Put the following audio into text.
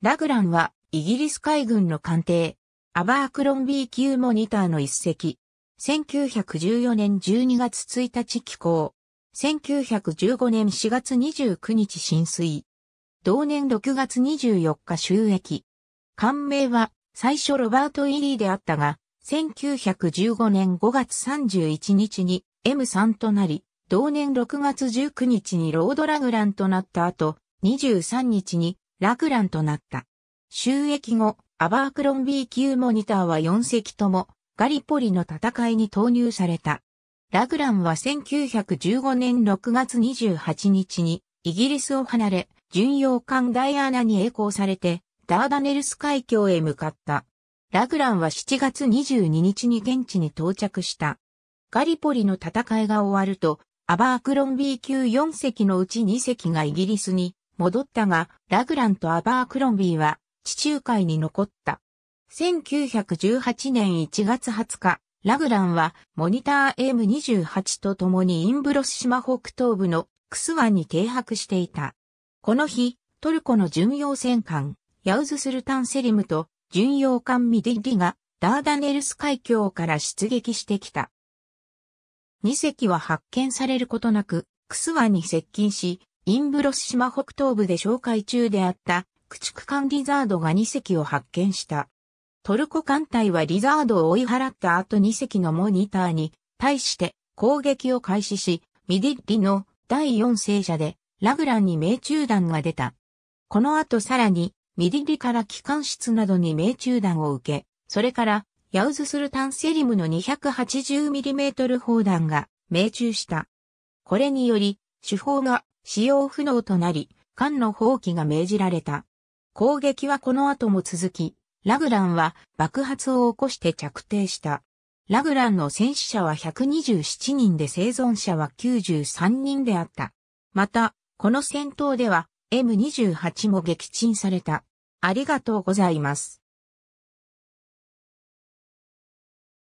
ラグランは、イギリス海軍の艦艇、アバークロンビー級モニターの一隻。1914年12月1日寄港。1915年4月29日浸水。同年6月24日収益。艦名は、最初ロバート・イリーであったが、1915年5月31日に M3 となり、同年6月19日にロードラグランとなった後、23日にラグランとなった。収益後、アバークロンビー級モニターは4隻とも、ガリポリの戦いに投入された。ラグランは1915年6月28日にイギリスを離れ、巡洋艦ダイアナに栄光されて、ダーダネルス海峡へ向かった。ラグランは7月22日に現地に到着した。ガリポリの戦いが終わると、アバークロンビー級4隻のうち2隻がイギリスに戻ったが、ラグランとアバークロンビーは地中海に残った。1918年1月20日、ラグランはモニター M28 と共にインブロス島北東部のクス湾に停泊していた。この日、トルコの巡洋戦艦、ヤウズスルタンセリムと巡洋艦ミディリがダーダネルス海峡から出撃してきた。2隻は発見されることなく、クス湾に接近し、インブロス島北東部で紹介中であった駆逐艦リザードが2隻を発見した。トルコ艦隊はリザードを追い払った後2隻のモニターに対して攻撃を開始し、ミディッリの第4戦車でラグランに命中弾が出た。この後さらにミディリから機関室などに命中弾を受け、それからヤウズスルタンセリムの 280mm 砲弾が命中した。これにより手法が使用不能となり、艦の放棄が命じられた。攻撃はこの後も続き、ラグランは爆発を起こして着底した。ラグランの戦死者は127人で生存者は93人であった。また、この戦闘では M28 も撃沈された。ありがとうございます。